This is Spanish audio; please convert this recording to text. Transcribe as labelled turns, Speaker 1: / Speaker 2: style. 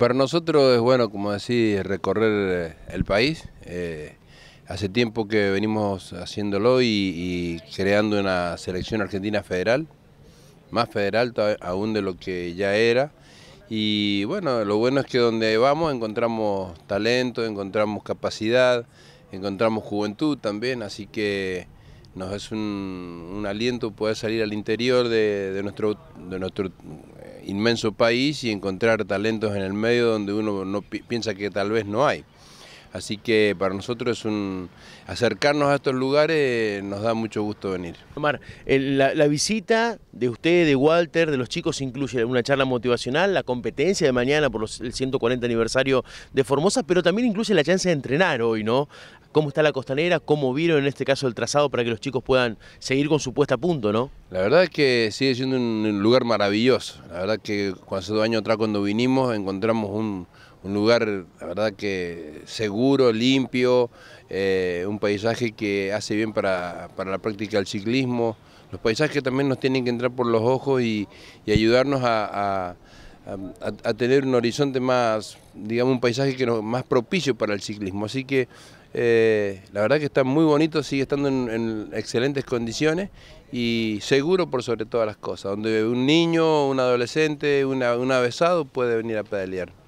Speaker 1: para nosotros es bueno, como decís, recorrer eh, el país. Eh, hace tiempo que venimos haciéndolo y, creando una selección argentina federal, más federal aún de lo que ya era. Y bueno, lo bueno es que donde vamos encontramos talento, encontramos capacidad, encontramos juventud también, así que nos es un, aliento poder salir al interior nuestro, de nuestro inmenso país y encontrar talentos en el medio donde uno no piensa que tal vez no hay. Así que para
Speaker 2: nosotros es un acercarnos a estos lugares eh, nos da mucho gusto venir. Omar, la, visita de usted, de Walter, de los chicos incluye una charla motivacional, la competencia de mañana por el 140 aniversario de Formosa, pero también incluye la chance de entrenar hoy, ¿no? cómo está la costanera, cómo vieron en este caso el trazado para que los chicos puedan seguir con su puesta a punto, ¿no? La verdad es que sigue siendo un lugar maravilloso. La verdad que hace dos años atrás cuando
Speaker 1: vinimos encontramos un, lugar, la verdad que seguro, limpio, eh, un paisaje que hace bien para, la práctica del ciclismo. Los paisajes también nos tienen que entrar por los ojos y, ayudarnos a, a tener un horizonte más, digamos, un paisaje que más propicio para el ciclismo. Así que eh, la verdad que está muy bonito, sigue estando en, excelentes condiciones y seguro por sobre todas las cosas, donde un niño, un adolescente, una, un avesado puede venir a pedalear.